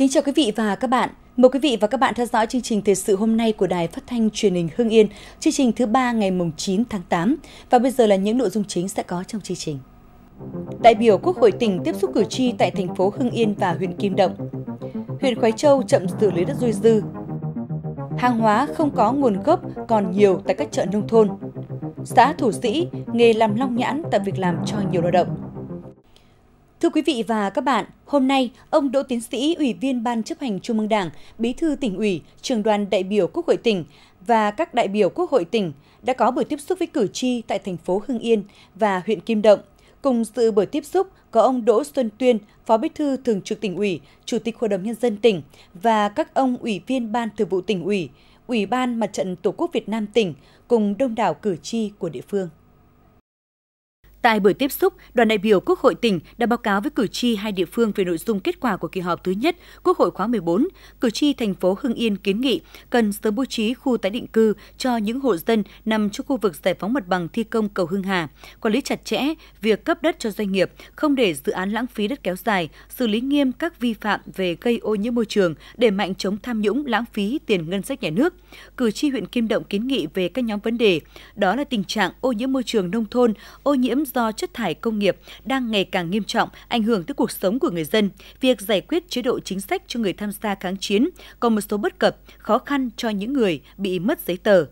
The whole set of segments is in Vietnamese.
Kính chào quý vị và các bạn. Mời quý vị và các bạn theo dõi chương trình thời sự hôm nay của Đài Phát thanh Truyền hình Hưng Yên, chương trình thứ ba ngày mùng 9 tháng 8. Và bây giờ là những nội dung chính sẽ có trong chương trình. Đại biểu Quốc hội tỉnh tiếp xúc cử tri tại thành phố Hưng Yên và huyện Kim Động. Huyện Khói Châu chậm xử lý đất dôi dư. Hàng hóa không có nguồn gốc còn nhiều tại các chợ nông thôn. Xã Thủ Sĩ, nghề làm long nhãn tạo việc làm cho nhiều lao động. Thưa quý vị và các bạn, hôm nay, ông Đỗ Tiến Sĩ, Ủy viên Ban chấp hành Trung ương Đảng, Bí thư tỉnh ủy, trường đoàn đại biểu Quốc hội tỉnh và các đại biểu Quốc hội tỉnh đã có buổi tiếp xúc với cử tri tại thành phố Hưng Yên và huyện Kim Động. Cùng sự buổi tiếp xúc có ông Đỗ Xuân Tuyên, Phó Bí thư Thường trực tỉnh ủy, Chủ tịch Hội đồng Nhân dân tỉnh và các ông Ủy viên Ban thường vụ tỉnh ủy, Ủy ban Mặt trận Tổ quốc Việt Nam tỉnh cùng đông đảo cử tri của địa phương. Tại buổi tiếp xúc, đoàn đại biểu Quốc hội tỉnh đã báo cáo với cử tri hai địa phương về nội dung kết quả của kỳ họp thứ nhất Quốc hội khóa 14. Cử tri thành phố Hưng Yên kiến nghị cần sớm bố trí khu tái định cư cho những hộ dân nằm trong khu vực giải phóng mặt bằng thi công cầu Hưng Hà, quản lý chặt chẽ việc cấp đất cho doanh nghiệp, không để dự án lãng phí đất kéo dài, xử lý nghiêm các vi phạm về gây ô nhiễm môi trường, để mạnh chống tham nhũng, lãng phí tiền ngân sách nhà nước. Cử tri huyện Kim Động kiến nghị về các nhóm vấn đề, đó là tình trạng ô nhiễm môi trường nông thôn, ô nhiễm do chất thải công nghiệp đang ngày càng nghiêm trọng ảnh hưởng tới cuộc sống của người dân, việc giải quyết chế độ chính sách cho người tham gia kháng chiến còn một số bất cập, khó khăn cho những người bị mất giấy tờ,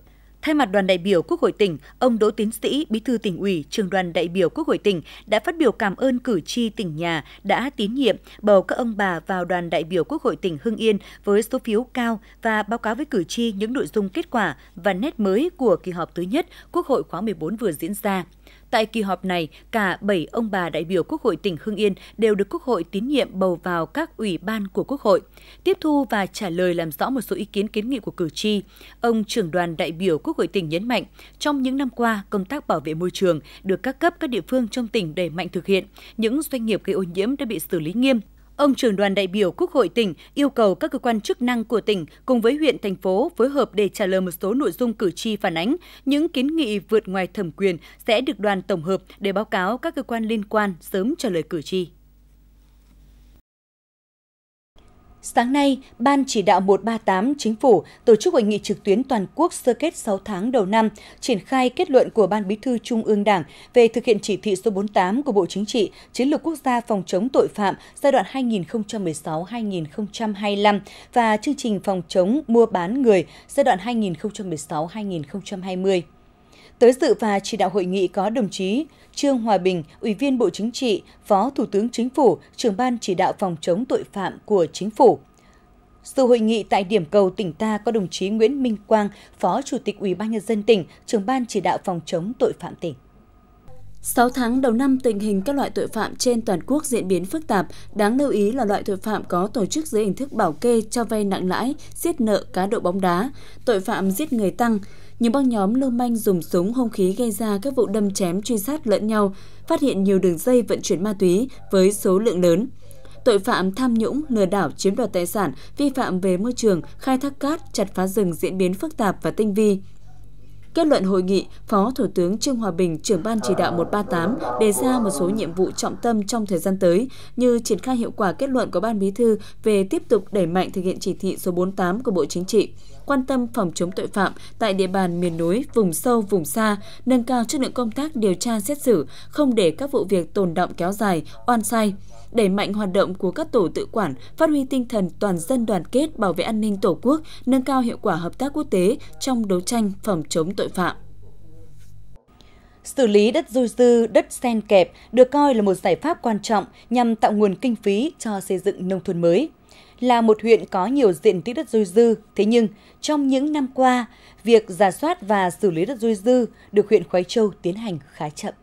Thay mặt đoàn đại biểu Quốc hội tỉnh, ông Đỗ Tiến Sĩ, Bí thư tỉnh ủy, trường đoàn đại biểu Quốc hội tỉnh đã phát biểu cảm ơn cử tri tỉnh nhà đã tín nhiệm bầu các ông bà vào đoàn đại biểu Quốc hội tỉnh Hưng Yên với số phiếu cao và báo cáo với cử tri những nội dung kết quả và nét mới của kỳ họp thứ nhất Quốc hội khóa 14 vừa diễn ra. Tại kỳ họp này, cả 7 ông bà đại biểu Quốc hội tỉnh Hưng Yên đều được Quốc hội tín nhiệm bầu vào các ủy ban của Quốc hội, tiếp thu và trả lời làm rõ một số ý kiến kiến nghị của cử tri. Ông trưởng đoàn đại biểu Quốc hội tỉnh nhấn mạnh, trong những năm qua, công tác bảo vệ môi trường được các cấp các địa phương trong tỉnh đẩy mạnh thực hiện. Những doanh nghiệp gây ô nhiễm đã bị xử lý nghiêm, Ông trưởng đoàn đại biểu Quốc hội tỉnh yêu cầu các cơ quan chức năng của tỉnh cùng với huyện, thành phố phối hợp để trả lời một số nội dung cử tri phản ánh. Những kiến nghị vượt ngoài thẩm quyền sẽ được đoàn tổng hợp để báo cáo các cơ quan liên quan sớm trả lời cử tri. Sáng nay, Ban chỉ đạo 138 Chính phủ tổ chức hội nghị trực tuyến toàn quốc sơ kết 6 tháng đầu năm, triển khai kết luận của Ban Bí thư Trung ương Đảng về thực hiện chỉ thị số 48 của Bộ Chính trị, Chiến lược quốc gia phòng chống tội phạm giai đoạn 2016-2025 và chương trình phòng chống mua bán người giai đoạn 2016-2020. Tới dự và chỉ đạo hội nghị có đồng chí Trương Hòa Bình, Ủy viên Bộ Chính trị, Phó Thủ tướng Chính phủ, trưởng ban chỉ đạo phòng chống tội phạm của Chính phủ. Sự hội nghị tại điểm cầu tỉnh ta có đồng chí Nguyễn Minh Quang, Phó Chủ tịch Ủy ban nhân dân tỉnh, trưởng ban chỉ đạo phòng chống tội phạm tỉnh. 6 tháng đầu năm, tình hình các loại tội phạm trên toàn quốc diễn biến phức tạp. Đáng lưu ý là loại tội phạm có tổ chức dưới hình thức bảo kê, cho vay nặng lãi, giết nợ, cá độ bóng đá, tội phạm giết người tăng nhiều băng nhóm lưu manh dùng súng hung khí gây ra các vụ đâm chém truy sát lẫn nhau, phát hiện nhiều đường dây vận chuyển ma túy với số lượng lớn. Tội phạm tham nhũng, lừa đảo chiếm đoạt tài sản, vi phạm về môi trường, khai thác cát, chặt phá rừng diễn biến phức tạp và tinh vi. Kết luận hội nghị, Phó Thủ tướng Trương Hòa Bình, trưởng ban chỉ đạo 138 đề ra một số nhiệm vụ trọng tâm trong thời gian tới như triển khai hiệu quả kết luận của Ban Bí thư về tiếp tục đẩy mạnh thực hiện chỉ thị số 48 của Bộ Chính trị, quan tâm phòng chống tội phạm tại địa bàn miền núi, vùng sâu, vùng xa, nâng cao chất lượng công tác điều tra xét xử, không để các vụ việc tồn động kéo dài, oan sai đẩy mạnh hoạt động của các tổ tự quản, phát huy tinh thần toàn dân đoàn kết bảo vệ an ninh Tổ quốc, nâng cao hiệu quả hợp tác quốc tế trong đấu tranh phòng chống tội phạm. Xử lý đất du dư, đất sen kẹp được coi là một giải pháp quan trọng nhằm tạo nguồn kinh phí cho xây dựng nông thôn mới là một huyện có nhiều diện tích đất dôi dư, thế nhưng trong những năm qua, việc giả soát và xử lý đất dôi dư được huyện Khói Châu tiến hành khá chậm.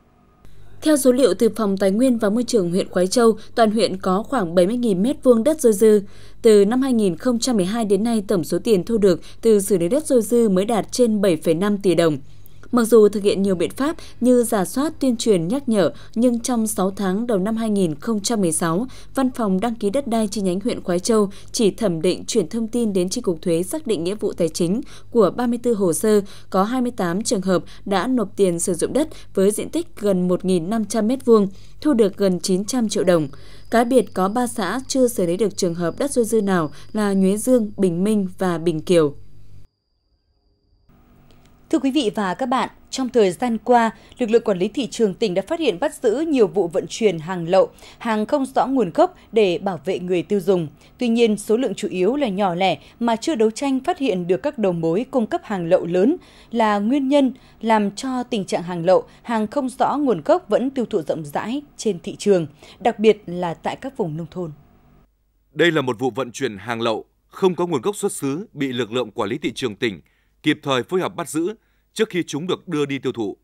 Theo số liệu từ Phòng Tài nguyên và Môi trường huyện Quái Châu, toàn huyện có khoảng 70.000 m2 đất dôi dư. Từ năm 2012 đến nay, tổng số tiền thu được từ xử lý đất dôi dư mới đạt trên 7,5 tỷ đồng. Mặc dù thực hiện nhiều biện pháp như giả soát, tuyên truyền, nhắc nhở, nhưng trong 6 tháng đầu năm 2016, Văn phòng đăng ký đất đai chi nhánh huyện Khói Châu chỉ thẩm định chuyển thông tin đến Chi cục thuế xác định nghĩa vụ tài chính của 34 hồ sơ, có 28 trường hợp đã nộp tiền sử dụng đất với diện tích gần 1.500 m2, thu được gần 900 triệu đồng. Cá biệt có 3 xã chưa xử lý được trường hợp đất dôi dư nào là Nhuế Dương, Bình Minh và Bình Kiều. Thưa quý vị và các bạn, trong thời gian qua, lực lượng quản lý thị trường tỉnh đã phát hiện bắt giữ nhiều vụ vận chuyển hàng lậu, hàng không rõ nguồn gốc để bảo vệ người tiêu dùng. Tuy nhiên, số lượng chủ yếu là nhỏ lẻ mà chưa đấu tranh phát hiện được các đầu mối cung cấp hàng lậu lớn là nguyên nhân làm cho tình trạng hàng lậu, hàng không rõ nguồn gốc vẫn tiêu thụ rộng rãi trên thị trường, đặc biệt là tại các vùng nông thôn. Đây là một vụ vận chuyển hàng lậu không có nguồn gốc xuất xứ bị lực lượng quản lý thị trường tỉnh – kịp thời phối hợp bắt giữ trước khi chúng được đưa đi tiêu thụ,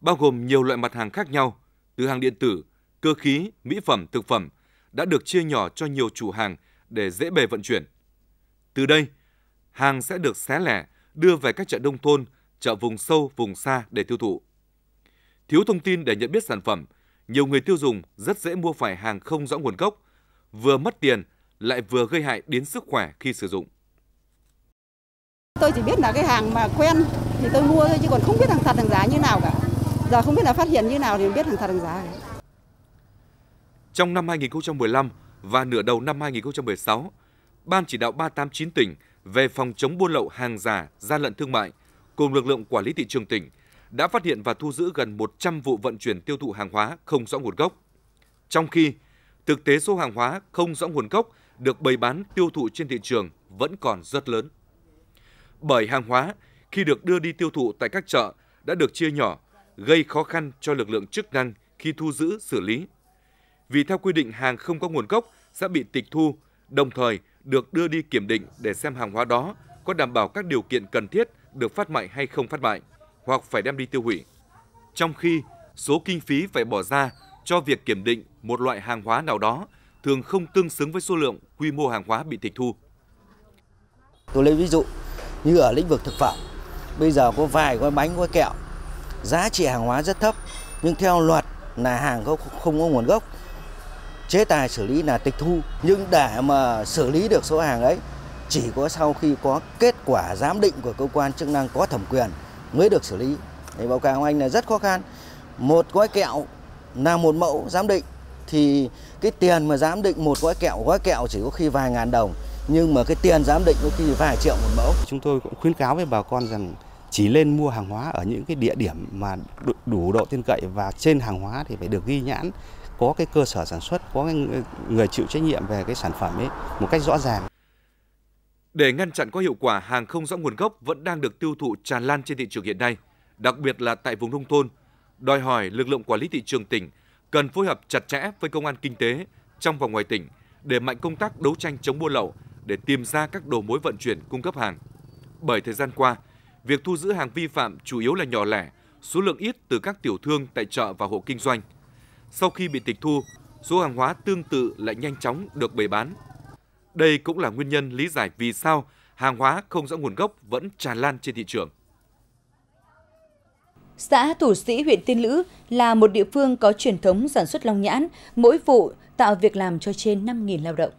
bao gồm nhiều loại mặt hàng khác nhau, từ hàng điện tử, cơ khí, mỹ phẩm, thực phẩm đã được chia nhỏ cho nhiều chủ hàng để dễ bề vận chuyển. Từ đây, hàng sẽ được xé lẻ đưa về các chợ nông thôn, chợ vùng sâu, vùng xa để tiêu thụ. Thiếu thông tin để nhận biết sản phẩm, nhiều người tiêu dùng rất dễ mua phải hàng không rõ nguồn gốc, vừa mất tiền lại vừa gây hại đến sức khỏe khi sử dụng. Tôi chỉ biết là cái hàng mà quen thì tôi mua thôi chứ còn không biết hàng thật hàng giả như nào cả. Giờ không biết là phát hiện như nào thì biết hàng thật hàng giả. Trong năm 2015 và nửa đầu năm 2016, Ban chỉ đạo 389 tỉnh về phòng chống buôn lậu hàng giả, gian lận thương mại cùng lực lượng quản lý thị trường tỉnh đã phát hiện và thu giữ gần 100 vụ vận chuyển tiêu thụ hàng hóa không rõ nguồn gốc. Trong khi, thực tế số hàng hóa không rõ nguồn gốc được bày bán tiêu thụ trên thị trường vẫn còn rất lớn bởi hàng hóa khi được đưa đi tiêu thụ tại các chợ đã được chia nhỏ, gây khó khăn cho lực lượng chức năng khi thu giữ xử lý. Vì theo quy định hàng không có nguồn gốc sẽ bị tịch thu, đồng thời được đưa đi kiểm định để xem hàng hóa đó có đảm bảo các điều kiện cần thiết được phát mại hay không phát mại, hoặc phải đem đi tiêu hủy. Trong khi số kinh phí phải bỏ ra cho việc kiểm định một loại hàng hóa nào đó thường không tương xứng với số lượng quy mô hàng hóa bị tịch thu. Tôi lấy ví dụ như ở lĩnh vực thực phẩm bây giờ có vài gói bánh gói kẹo giá trị hàng hóa rất thấp nhưng theo luật là hàng không, có nguồn gốc chế tài xử lý là tịch thu nhưng để mà xử lý được số hàng ấy chỉ có sau khi có kết quả giám định của cơ quan chức năng có thẩm quyền mới được xử lý thì báo cáo anh là rất khó khăn một gói kẹo là một mẫu giám định thì cái tiền mà giám định một gói kẹo gói kẹo chỉ có khi vài ngàn đồng nhưng mà cái tiền giám định có khi vài triệu một mẫu. Chúng tôi cũng khuyến cáo với bà con rằng chỉ lên mua hàng hóa ở những cái địa điểm mà đủ độ tin cậy và trên hàng hóa thì phải được ghi nhãn có cái cơ sở sản xuất, có người chịu trách nhiệm về cái sản phẩm ấy một cách rõ ràng. Để ngăn chặn có hiệu quả hàng không rõ nguồn gốc vẫn đang được tiêu thụ tràn lan trên thị trường hiện nay, đặc biệt là tại vùng nông thôn, đòi hỏi lực lượng quản lý thị trường tỉnh cần phối hợp chặt chẽ với công an kinh tế trong và ngoài tỉnh để mạnh công tác đấu tranh chống buôn lậu, để tìm ra các đầu mối vận chuyển cung cấp hàng. Bởi thời gian qua, việc thu giữ hàng vi phạm chủ yếu là nhỏ lẻ, số lượng ít từ các tiểu thương tại chợ và hộ kinh doanh. Sau khi bị tịch thu, số hàng hóa tương tự lại nhanh chóng được bày bán. Đây cũng là nguyên nhân lý giải vì sao hàng hóa không rõ nguồn gốc vẫn tràn lan trên thị trường. Xã Thủ Sĩ, huyện Tiên Lữ là một địa phương có truyền thống sản xuất long nhãn, mỗi vụ tạo việc làm cho trên 5.000 lao động.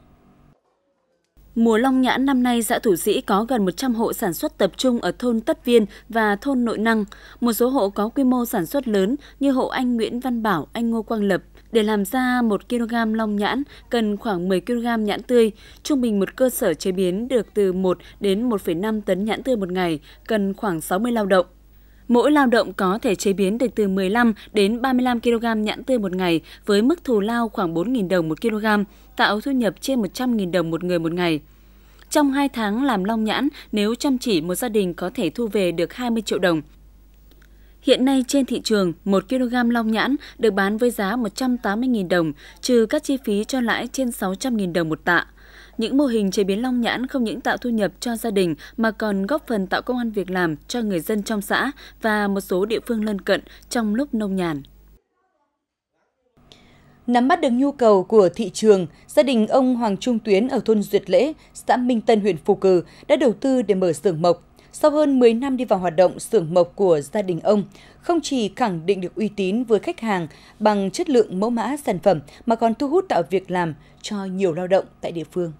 Mùa long nhãn năm nay, xã Thủ Sĩ có gần 100 hộ sản xuất tập trung ở thôn Tất Viên và thôn Nội Năng. Một số hộ có quy mô sản xuất lớn như hộ anh Nguyễn Văn Bảo, anh Ngô Quang Lập. Để làm ra 1 kg long nhãn, cần khoảng 10 kg nhãn tươi. Trung bình một cơ sở chế biến được từ 1 đến 1,5 tấn nhãn tươi một ngày, cần khoảng 60 lao động. Mỗi lao động có thể chế biến được từ 15 đến 35 kg nhãn tươi một ngày với mức thù lao khoảng 4.000 đồng một kg, tạo thu nhập trên 100.000 đồng một người một ngày. Trong 2 tháng làm long nhãn, nếu chăm chỉ một gia đình có thể thu về được 20 triệu đồng. Hiện nay trên thị trường, 1 kg long nhãn được bán với giá 180.000 đồng, trừ các chi phí cho lãi trên 600.000 đồng một tạ. Những mô hình chế biến long nhãn không những tạo thu nhập cho gia đình mà còn góp phần tạo công an việc làm cho người dân trong xã và một số địa phương lân cận trong lúc nông nhàn. Nắm bắt được nhu cầu của thị trường, gia đình ông Hoàng Trung Tuyến ở thôn Duyệt Lễ, xã Minh Tân, huyện Phù Cử đã đầu tư để mở xưởng mộc. Sau hơn 10 năm đi vào hoạt động, xưởng mộc của gia đình ông không chỉ khẳng định được uy tín với khách hàng bằng chất lượng mẫu mã sản phẩm mà còn thu hút tạo việc làm cho nhiều lao động tại địa phương.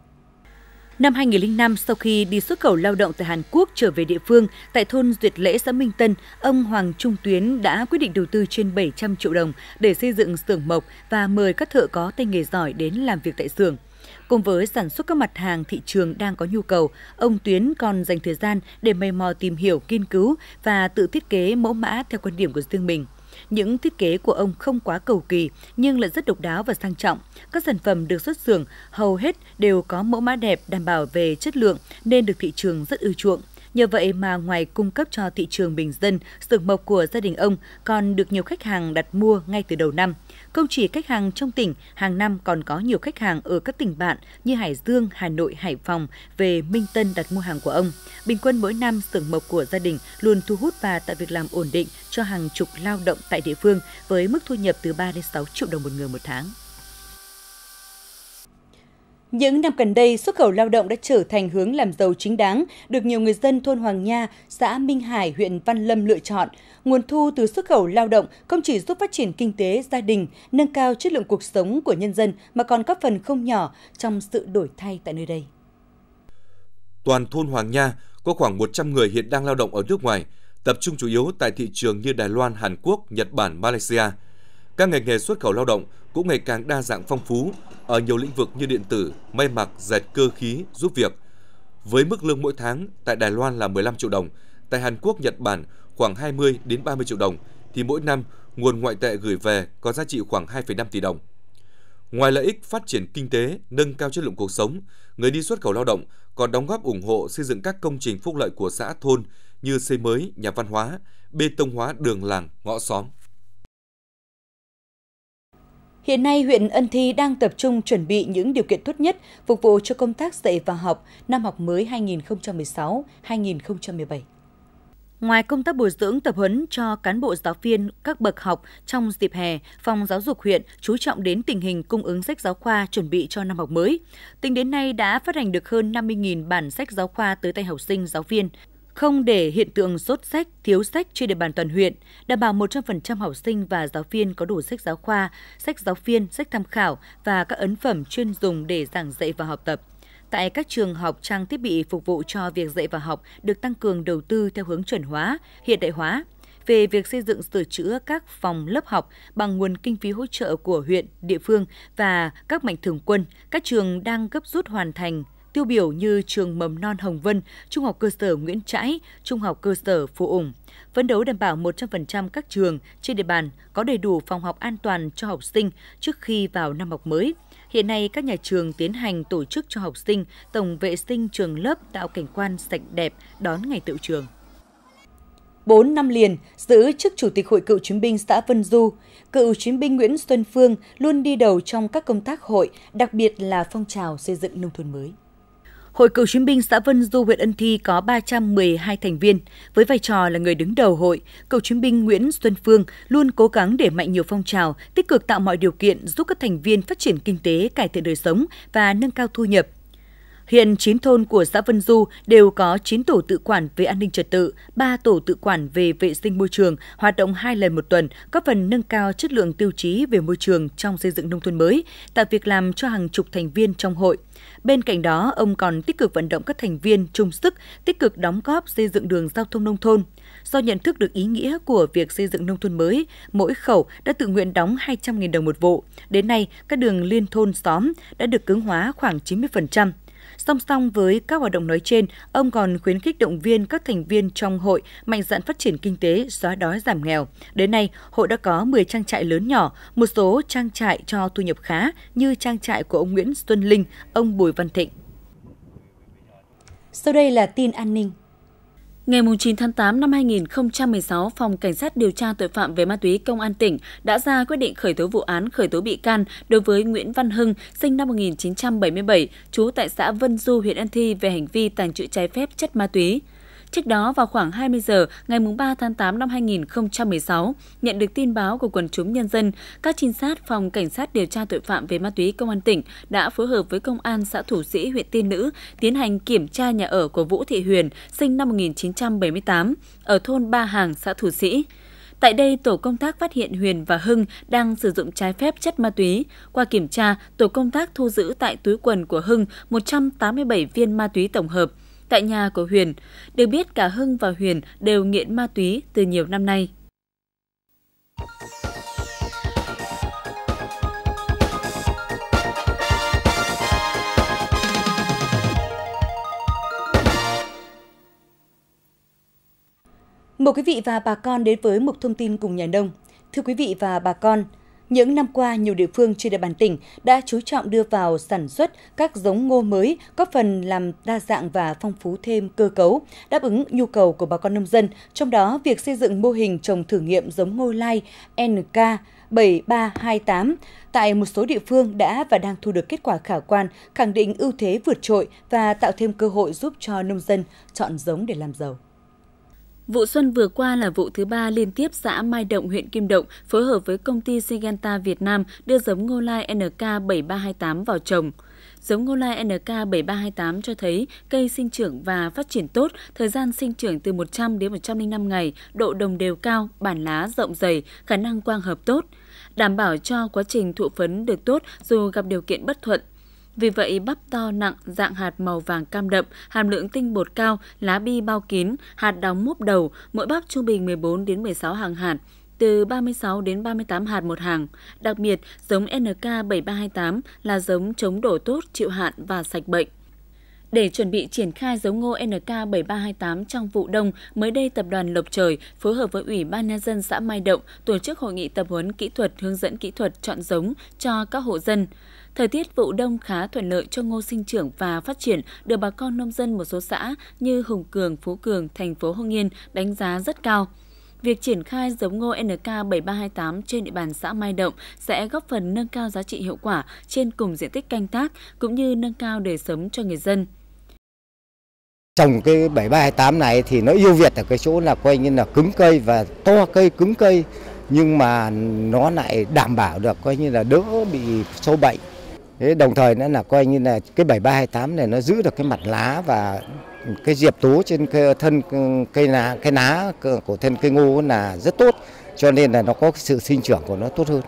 Năm 2005, sau khi đi xuất khẩu lao động tại Hàn Quốc trở về địa phương, tại thôn Duyệt Lễ xã Minh Tân, ông Hoàng Trung Tuyến đã quyết định đầu tư trên 700 triệu đồng để xây dựng xưởng mộc và mời các thợ có tay nghề giỏi đến làm việc tại xưởng. Cùng với sản xuất các mặt hàng thị trường đang có nhu cầu, ông Tuyến còn dành thời gian để mày mò tìm hiểu, nghiên cứu và tự thiết kế mẫu mã theo quan điểm của riêng mình. Những thiết kế của ông không quá cầu kỳ nhưng lại rất độc đáo và sang trọng. Các sản phẩm được xuất xưởng hầu hết đều có mẫu mã đẹp đảm bảo về chất lượng nên được thị trường rất ưa chuộng. Nhờ vậy mà ngoài cung cấp cho thị trường bình dân, sưởng mộc của gia đình ông còn được nhiều khách hàng đặt mua ngay từ đầu năm. Không chỉ khách hàng trong tỉnh, hàng năm còn có nhiều khách hàng ở các tỉnh bạn như Hải Dương, Hà Nội, Hải Phòng về Minh Tân đặt mua hàng của ông. Bình quân mỗi năm, sưởng mộc của gia đình luôn thu hút và tạo việc làm ổn định cho hàng chục lao động tại địa phương với mức thu nhập từ 3 đến 6 triệu đồng một người một tháng. Những năm gần đây, xuất khẩu lao động đã trở thành hướng làm giàu chính đáng, được nhiều người dân thôn Hoàng Nha, xã Minh Hải, huyện Văn Lâm lựa chọn. Nguồn thu từ xuất khẩu lao động không chỉ giúp phát triển kinh tế, gia đình, nâng cao chất lượng cuộc sống của nhân dân mà còn góp phần không nhỏ trong sự đổi thay tại nơi đây. Toàn thôn Hoàng Nha có khoảng 100 người hiện đang lao động ở nước ngoài, tập trung chủ yếu tại thị trường như Đài Loan, Hàn Quốc, Nhật Bản, Malaysia – các ngành nghề xuất khẩu lao động cũng ngày càng đa dạng phong phú ở nhiều lĩnh vực như điện tử, may mặc, dệt cơ khí, giúp việc. Với mức lương mỗi tháng tại Đài Loan là 15 triệu đồng, tại Hàn Quốc, Nhật Bản khoảng 20 đến 30 triệu đồng thì mỗi năm nguồn ngoại tệ gửi về có giá trị khoảng 2,5 tỷ đồng. Ngoài lợi ích phát triển kinh tế, nâng cao chất lượng cuộc sống, người đi xuất khẩu lao động còn đóng góp ủng hộ xây dựng các công trình phúc lợi của xã thôn như xây mới, nhà văn hóa, bê tông hóa đường làng, ngõ xóm. Hiện nay, huyện Ân Thi đang tập trung chuẩn bị những điều kiện tốt nhất phục vụ cho công tác dạy và học năm học mới 2016-2017. Ngoài công tác bồi dưỡng tập huấn cho cán bộ giáo viên các bậc học trong dịp hè, Phòng Giáo dục huyện chú trọng đến tình hình cung ứng sách giáo khoa chuẩn bị cho năm học mới. Tính đến nay đã phát hành được hơn 50.000 bản sách giáo khoa tới tay học sinh, giáo viên không để hiện tượng sốt sách, thiếu sách trên địa bàn toàn huyện, đảm bảo 100% học sinh và giáo viên có đủ sách giáo khoa, sách giáo viên, sách tham khảo và các ấn phẩm chuyên dùng để giảng dạy và học tập. Tại các trường học, trang thiết bị phục vụ cho việc dạy và học được tăng cường đầu tư theo hướng chuẩn hóa, hiện đại hóa, về việc xây dựng sửa chữa các phòng lớp học bằng nguồn kinh phí hỗ trợ của huyện, địa phương và các mạnh thường quân, các trường đang gấp rút hoàn thành tiêu biểu như trường mầm non Hồng Vân, Trung học cơ sở Nguyễn Trãi, Trung học cơ sở Phú Ủng. Phấn đấu đảm bảo 100% các trường trên địa bàn có đầy đủ phòng học an toàn cho học sinh trước khi vào năm học mới. Hiện nay, các nhà trường tiến hành tổ chức cho học sinh tổng vệ sinh trường lớp tạo cảnh quan sạch đẹp đón ngày tự trường. 4 năm liền giữ chức Chủ tịch Hội Cựu Chiến binh xã Vân Du. Cựu chiến binh Nguyễn Xuân Phương luôn đi đầu trong các công tác hội, đặc biệt là phong trào xây dựng nông thôn mới. Hội cựu chiến binh xã Vân Du huyện Ân Thi có 312 thành viên. Với vai trò là người đứng đầu hội, cựu chiến binh Nguyễn Xuân Phương luôn cố gắng để mạnh nhiều phong trào, tích cực tạo mọi điều kiện giúp các thành viên phát triển kinh tế, cải thiện đời sống và nâng cao thu nhập, Hiện 9 thôn của xã Vân Du đều có 9 tổ tự quản về an ninh trật tự, 3 tổ tự quản về vệ sinh môi trường, hoạt động 2 lần một tuần, góp phần nâng cao chất lượng tiêu chí về môi trường trong xây dựng nông thôn mới, tạo việc làm cho hàng chục thành viên trong hội. Bên cạnh đó, ông còn tích cực vận động các thành viên chung sức, tích cực đóng góp xây dựng đường giao thông nông thôn. Do nhận thức được ý nghĩa của việc xây dựng nông thôn mới, mỗi khẩu đã tự nguyện đóng 200.000 đồng một vụ. Đến nay, các đường liên thôn xóm đã được cứng hóa khoảng 90%. Song song với các hoạt động nói trên, ông còn khuyến khích động viên các thành viên trong hội mạnh dạn phát triển kinh tế, xóa đói giảm nghèo. Đến nay, hội đã có 10 trang trại lớn nhỏ, một số trang trại cho thu nhập khá như trang trại của ông Nguyễn Xuân Linh, ông Bùi Văn Thịnh. Sau đây là tin an ninh. Ngày 9 tháng 8 năm 2016, Phòng Cảnh sát điều tra tội phạm về ma túy Công an tỉnh đã ra quyết định khởi tố vụ án khởi tố bị can đối với Nguyễn Văn Hưng, sinh năm 1977, trú tại xã Vân Du, huyện An Thi về hành vi tàng trữ trái phép chất ma túy. Trước đó vào khoảng 20 giờ ngày 3 tháng 8 năm 2016, nhận được tin báo của quần chúng nhân dân, các trinh sát phòng cảnh sát điều tra tội phạm về ma túy công an tỉnh đã phối hợp với công an xã Thủ Sĩ, huyện Tiên Nữ tiến hành kiểm tra nhà ở của Vũ Thị Huyền, sinh năm 1978, ở thôn Ba Hàng, xã Thủ Sĩ. Tại đây, tổ công tác phát hiện Huyền và Hưng đang sử dụng trái phép chất ma túy. Qua kiểm tra, tổ công tác thu giữ tại túi quần của Hưng 187 viên ma túy tổng hợp, tại nhà của Huyền. Được biết cả Hưng và Huyền đều nghiện ma túy từ nhiều năm nay. Mời quý vị và bà con đến với mục thông tin cùng nhà nông. Thưa quý vị và bà con, những năm qua, nhiều địa phương trên địa bàn tỉnh đã chú trọng đưa vào sản xuất các giống ngô mới, góp phần làm đa dạng và phong phú thêm cơ cấu, đáp ứng nhu cầu của bà con nông dân, trong đó việc xây dựng mô hình trồng thử nghiệm giống ngô lai NK 7328 tại một số địa phương đã và đang thu được kết quả khả quan, khẳng định ưu thế vượt trội và tạo thêm cơ hội giúp cho nông dân chọn giống để làm giàu. Vụ xuân vừa qua là vụ thứ ba liên tiếp xã Mai Động, huyện Kim Động phối hợp với công ty Syngenta Việt Nam đưa giống ngô lai NK7328 vào trồng. Giống ngô lai NK7328 cho thấy cây sinh trưởng và phát triển tốt, thời gian sinh trưởng từ 100 đến 105 ngày, độ đồng đều cao, bản lá rộng dày, khả năng quang hợp tốt. Đảm bảo cho quá trình thụ phấn được tốt dù gặp điều kiện bất thuận vì vậy, bắp to nặng, dạng hạt màu vàng cam đậm, hàm lượng tinh bột cao, lá bi bao kín, hạt đóng múp đầu, mỗi bắp trung bình 14 đến 16 hàng hạt, từ 36 đến 38 hạt một hàng. Đặc biệt, giống NK7328 là giống chống đổ tốt, chịu hạn và sạch bệnh. Để chuẩn bị triển khai giống ngô NK7328 trong vụ đông, mới đây Tập đoàn Lộc Trời phối hợp với Ủy ban Nhân dân xã Mai Động tổ chức hội nghị tập huấn kỹ thuật hướng dẫn kỹ thuật chọn giống cho các hộ dân. Thời tiết vụ đông khá thuận lợi cho ngô sinh trưởng và phát triển được bà con nông dân một số xã như Hùng Cường, Phú Cường, thành phố Hưng Yên đánh giá rất cao. Việc triển khai giống ngô NK7328 trên địa bàn xã Mai Động sẽ góp phần nâng cao giá trị hiệu quả trên cùng diện tích canh tác cũng như nâng cao đời sống cho người dân. Trồng cái 7328 này thì nó ưu việt ở cái chỗ là coi như là cứng cây và to cây cứng cây nhưng mà nó lại đảm bảo được coi như là đỡ bị sâu bệnh Thế đồng thời nữa là coi như là cái 7328 này nó giữ được cái mặt lá và cái diệp tố trên cái thân cây lá cái lá của thân cây ngô là rất tốt cho nên là nó có sự sinh trưởng của nó tốt hơn.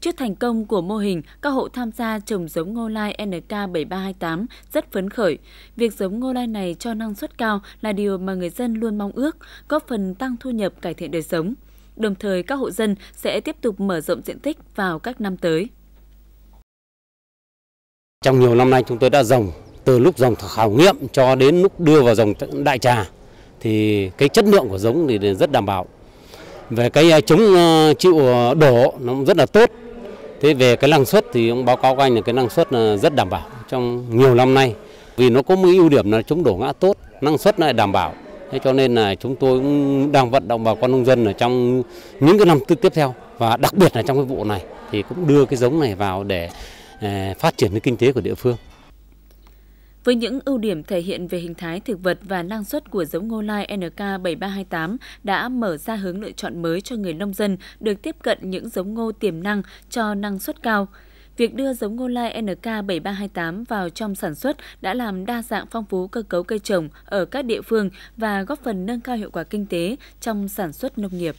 Trước thành công của mô hình, các hộ tham gia trồng giống ngô lai NK7328 rất phấn khởi. Việc giống ngô lai này cho năng suất cao là điều mà người dân luôn mong ước, góp phần tăng thu nhập cải thiện đời sống. Đồng thời, các hộ dân sẽ tiếp tục mở rộng diện tích vào các năm tới. Trong nhiều năm nay chúng tôi đã rồng từ lúc rồng khảo nghiệm cho đến lúc đưa vào rồng đại trà thì cái chất lượng của giống thì rất đảm bảo. Về cái à, chống à, chịu à, đổ nó cũng rất là tốt. Thế về cái năng suất thì ông báo cáo các anh là cái năng suất rất đảm bảo trong nhiều năm nay. Vì nó có một ưu điểm là chống đổ ngã tốt, năng suất lại đảm bảo. Thế cho nên là chúng tôi cũng đang vận động bà con nông dân ở trong những cái năm tiếp theo và đặc biệt là trong cái vụ này thì cũng đưa cái giống này vào để À, phát triển kinh tế của địa phương. Với những ưu điểm thể hiện về hình thái thực vật và năng suất của giống ngô lai NK7328 đã mở ra hướng lựa chọn mới cho người nông dân được tiếp cận những giống ngô tiềm năng cho năng suất cao. Việc đưa giống ngô lai NK7328 vào trong sản xuất đã làm đa dạng phong phú cơ cấu cây trồng ở các địa phương và góp phần nâng cao hiệu quả kinh tế trong sản xuất nông nghiệp.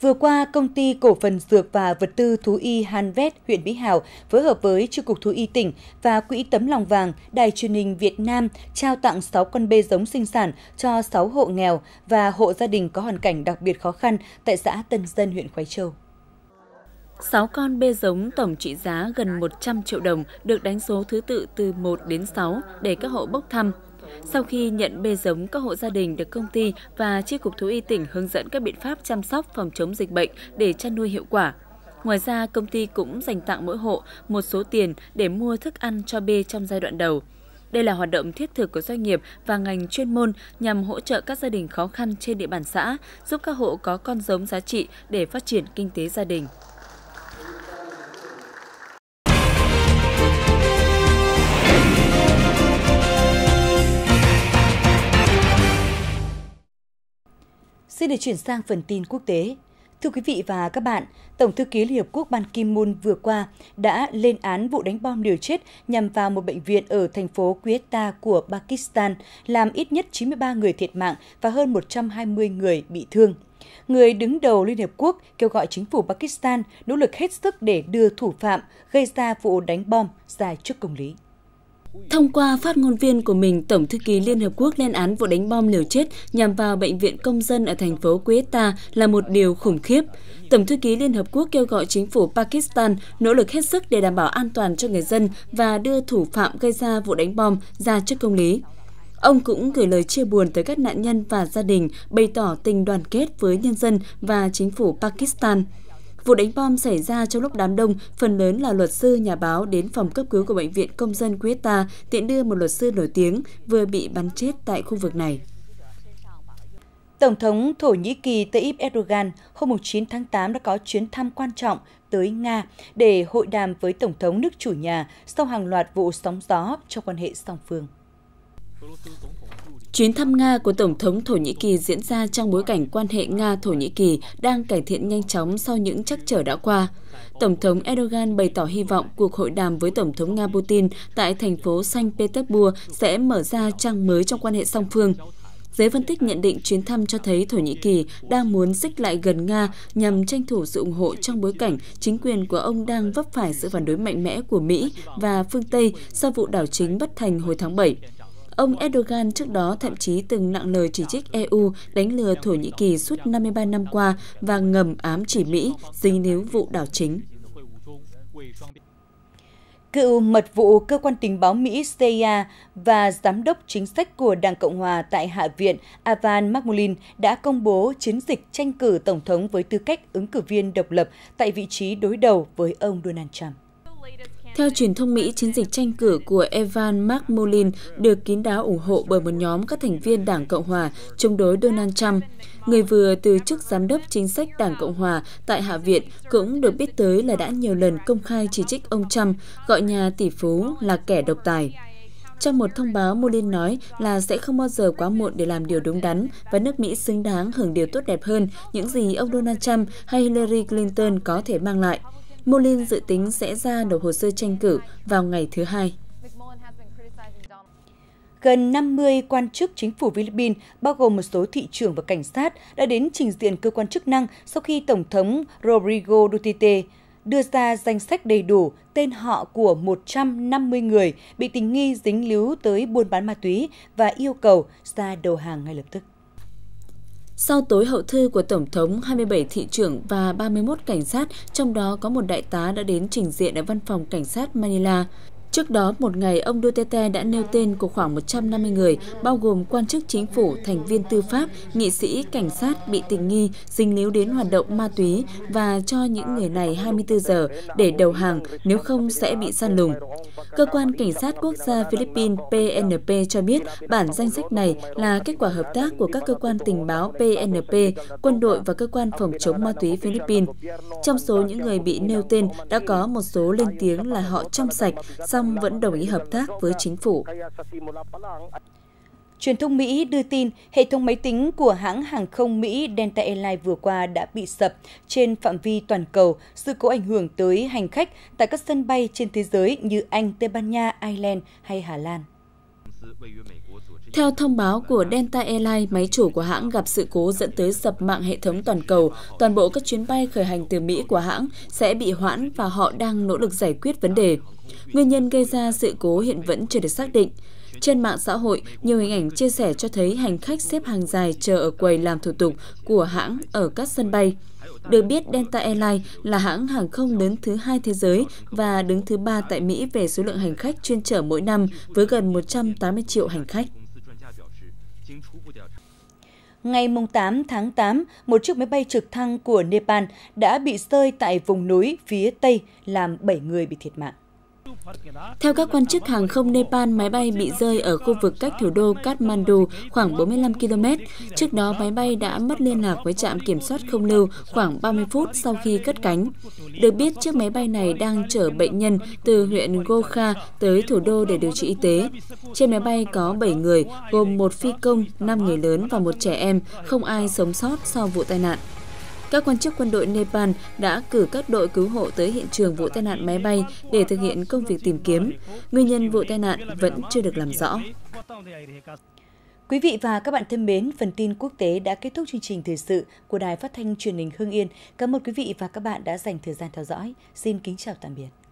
Vừa qua, công ty cổ phần dược và vật tư thú y Hanvet huyện Mỹ Hào phối hợp với Tri cục Thú y tỉnh và Quỹ Tấm Lòng Vàng Đài truyền hình Việt Nam trao tặng 6 con bê giống sinh sản cho 6 hộ nghèo và hộ gia đình có hoàn cảnh đặc biệt khó khăn tại xã Tân Dân, huyện Khói Châu. 6 con bê giống tổng trị giá gần 100 triệu đồng được đánh số thứ tự từ 1 đến 6 để các hộ bốc thăm sau khi nhận bê giống, các hộ gia đình được công ty và Chi cục Thú y tỉnh hướng dẫn các biện pháp chăm sóc phòng chống dịch bệnh để chăn nuôi hiệu quả. Ngoài ra, công ty cũng dành tặng mỗi hộ một số tiền để mua thức ăn cho bê trong giai đoạn đầu. Đây là hoạt động thiết thực của doanh nghiệp và ngành chuyên môn nhằm hỗ trợ các gia đình khó khăn trên địa bàn xã, giúp các hộ có con giống giá trị để phát triển kinh tế gia đình. Xin được chuyển sang phần tin quốc tế. Thưa quý vị và các bạn, Tổng thư ký Liên Hợp Quốc Ban Ki-moon vừa qua đã lên án vụ đánh bom liều chết nhằm vào một bệnh viện ở thành phố Quetta của Pakistan, làm ít nhất 93 người thiệt mạng và hơn 120 người bị thương. Người đứng đầu Liên Hợp Quốc kêu gọi chính phủ Pakistan nỗ lực hết sức để đưa thủ phạm gây ra vụ đánh bom ra trước công lý. Thông qua phát ngôn viên của mình, Tổng thư ký Liên Hợp Quốc lên án vụ đánh bom liều chết nhằm vào bệnh viện công dân ở thành phố Quetta là một điều khủng khiếp. Tổng thư ký Liên Hợp Quốc kêu gọi chính phủ Pakistan nỗ lực hết sức để đảm bảo an toàn cho người dân và đưa thủ phạm gây ra vụ đánh bom ra trước công lý. Ông cũng gửi lời chia buồn tới các nạn nhân và gia đình, bày tỏ tình đoàn kết với nhân dân và chính phủ Pakistan. Vụ đánh bom xảy ra trong lúc đám đông, phần lớn là luật sư, nhà báo đến phòng cấp cứu của Bệnh viện Công dân Quetta tiện đưa một luật sư nổi tiếng vừa bị bắn chết tại khu vực này. Tổng thống Thổ Nhĩ Kỳ Tayyip Erdogan hôm 9 tháng 8 đã có chuyến thăm quan trọng tới Nga để hội đàm với Tổng thống nước chủ nhà sau hàng loạt vụ sóng gió trong quan hệ song phương. Chuyến thăm Nga của Tổng thống Thổ Nhĩ Kỳ diễn ra trong bối cảnh quan hệ Nga-Thổ Nhĩ Kỳ đang cải thiện nhanh chóng sau những trắc trở đã qua. Tổng thống Erdogan bày tỏ hy vọng cuộc hội đàm với Tổng thống Nga Putin tại thành phố Saint Petersburg sẽ mở ra trang mới trong quan hệ song phương. Giới phân tích nhận định chuyến thăm cho thấy Thổ Nhĩ Kỳ đang muốn xích lại gần Nga nhằm tranh thủ sự ủng hộ trong bối cảnh chính quyền của ông đang vấp phải sự phản đối mạnh mẽ của Mỹ và phương Tây sau vụ đảo chính bất thành hồi tháng 7. Ông Erdogan trước đó thậm chí từng nặng lời chỉ trích EU đánh lừa Thổ Nhĩ Kỳ suốt 53 năm qua và ngầm ám chỉ Mỹ dính níu vụ đảo chính. Cựu mật vụ cơ quan tình báo Mỹ CIA và giám đốc chính sách của Đảng Cộng Hòa tại Hạ viện Avan McMullin đã công bố chiến dịch tranh cử Tổng thống với tư cách ứng cử viên độc lập tại vị trí đối đầu với ông Donald Trump. Theo truyền thông Mỹ, chiến dịch tranh cử của Evan McMullin được kín đáo ủng hộ bởi một nhóm các thành viên Đảng Cộng Hòa chống đối Donald Trump. Người vừa từ chức giám đốc chính sách Đảng Cộng Hòa tại Hạ viện cũng được biết tới là đã nhiều lần công khai chỉ trích ông Trump, gọi nhà tỷ phú là kẻ độc tài. Trong một thông báo, Mullin nói là sẽ không bao giờ quá muộn để làm điều đúng đắn và nước Mỹ xứng đáng hưởng điều tốt đẹp hơn những gì ông Donald Trump hay Hillary Clinton có thể mang lại. Molin dự tính sẽ ra nộp hồ sơ tranh cử vào ngày thứ Hai. Gần 50 quan chức chính phủ Philippines, bao gồm một số thị trưởng và cảnh sát, đã đến trình diện cơ quan chức năng sau khi Tổng thống Rodrigo Duterte đưa ra danh sách đầy đủ tên họ của 150 người bị tình nghi dính líu tới buôn bán ma túy và yêu cầu ra đầu hàng ngay lập tức. Sau tối hậu thư của Tổng thống, 27 thị trưởng và 31 cảnh sát, trong đó có một đại tá đã đến trình diện ở văn phòng cảnh sát Manila. Trước đó, một ngày ông Duterte đã nêu tên của khoảng 150 người, bao gồm quan chức chính phủ, thành viên tư pháp, nghị sĩ, cảnh sát bị tình nghi, dính líu đến hoạt động ma túy và cho những người này 24 giờ để đầu hàng, nếu không sẽ bị săn lùng. Cơ quan Cảnh sát Quốc gia Philippines PNP cho biết bản danh sách này là kết quả hợp tác của các cơ quan tình báo PNP, quân đội và cơ quan phòng chống ma túy Philippines. Trong số những người bị nêu tên đã có một số lên tiếng là họ trong sạch, song ông vẫn đồng ý hợp tác với chính phủ. Truyền thông Mỹ đưa tin hệ thống máy tính của hãng hàng không Mỹ Delta Airlines vừa qua đã bị sập trên phạm vi toàn cầu, sự cố ảnh hưởng tới hành khách tại các sân bay trên thế giới như Anh, Tây Ban Nha, Ireland hay Hà Lan. Theo thông báo của Delta Airlines, máy chủ của hãng gặp sự cố dẫn tới sập mạng hệ thống toàn cầu. Toàn bộ các chuyến bay khởi hành từ Mỹ của hãng sẽ bị hoãn và họ đang nỗ lực giải quyết vấn đề. Nguyên nhân gây ra sự cố hiện vẫn chưa được xác định. Trên mạng xã hội, nhiều hình ảnh chia sẻ cho thấy hành khách xếp hàng dài chờ ở quầy làm thủ tục của hãng ở các sân bay. Được biết, Delta Airlines là hãng hàng không lớn thứ hai thế giới và đứng thứ ba tại Mỹ về số lượng hành khách chuyên trở mỗi năm với gần 180 triệu hành khách. Ngày 8 tháng 8, một chiếc máy bay trực thăng của Nepal đã bị rơi tại vùng núi phía Tây, làm 7 người bị thiệt mạng. Theo các quan chức hàng không Nepal, máy bay bị rơi ở khu vực cách thủ đô Kathmandu khoảng 45 km. Trước đó, máy bay đã mất liên lạc với trạm kiểm soát không lưu khoảng 30 phút sau khi cất cánh. Được biết, chiếc máy bay này đang chở bệnh nhân từ huyện Gokhar tới thủ đô để điều trị y tế. Trên máy bay có 7 người, gồm một phi công, 5 người lớn và một trẻ em, không ai sống sót sau vụ tai nạn. Các quan chức quân đội Nepal đã cử các đội cứu hộ tới hiện trường vụ tai nạn máy bay để thực hiện công việc tìm kiếm. Nguyên nhân vụ tai nạn vẫn chưa được làm rõ. Quý vị và các bạn thân mến, phần tin quốc tế đã kết thúc chương trình thời sự của Đài Phát thanh Truyền hình Hưng Yên. Cảm ơn quý vị và các bạn đã dành thời gian theo dõi. Xin kính chào tạm biệt.